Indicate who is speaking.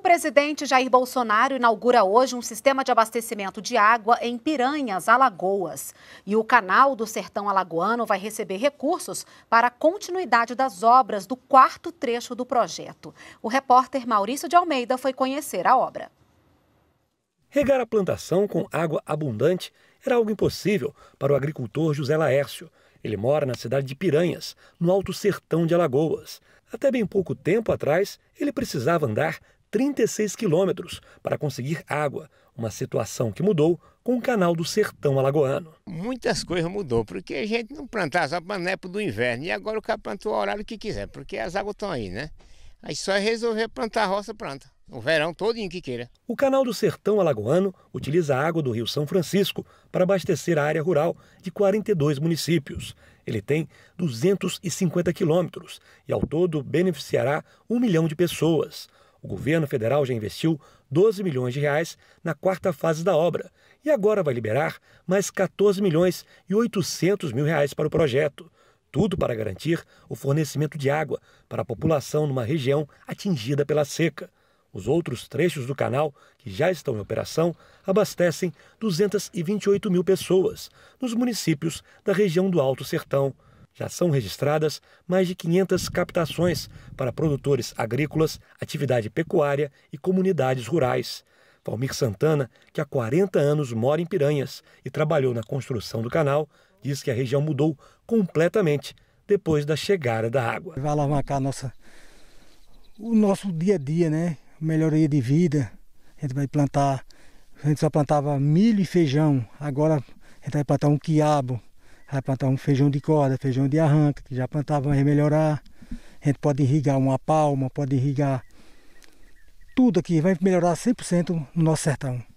Speaker 1: O presidente Jair Bolsonaro inaugura hoje um sistema de abastecimento de água em Piranhas, Alagoas. E o canal do Sertão Alagoano vai receber recursos para a continuidade das obras do quarto trecho do projeto. O repórter Maurício de Almeida foi conhecer a obra.
Speaker 2: Regar a plantação com água abundante era algo impossível para o agricultor José Laércio. Ele mora na cidade de Piranhas, no Alto Sertão de Alagoas. Até bem pouco tempo atrás, ele precisava andar 36 quilômetros para conseguir água, uma situação que mudou com o canal do Sertão Alagoano. Muitas coisas mudou, porque a gente não plantava só panepo do inverno e
Speaker 3: agora o cara plantou o horário que quiser, porque as águas estão aí, né? Aí só é resolver plantar roça, planta. O verão todinho que queira. O canal
Speaker 2: do Sertão Alagoano utiliza a água do Rio São Francisco para abastecer a área rural de 42 municípios. Ele tem 250 quilômetros e, ao todo, beneficiará um milhão de pessoas. O governo federal já investiu 12 milhões de reais na quarta fase da obra e agora vai liberar mais 14 milhões e 800 mil reais para o projeto. Tudo para garantir o fornecimento de água para a população numa região atingida pela seca. Os outros trechos do canal, que já estão em operação, abastecem 228 mil pessoas nos municípios da região do Alto Sertão. Já são registradas mais de 500 captações para produtores agrícolas, atividade pecuária e comunidades rurais. Valmir Santana, que há 40 anos mora em Piranhas e trabalhou na construção do canal, diz que a região mudou completamente depois da chegada da
Speaker 3: água. Vai alavancar nossa, o nosso dia a dia, né? Melhoria de vida. A gente vai plantar, a gente só plantava milho e feijão, agora a gente vai plantar um quiabo, vai plantar um feijão de corda, feijão de arranca que já plantava vai melhorar. A gente pode irrigar uma palma, pode irrigar tudo aqui, vai melhorar 100% no nosso sertão.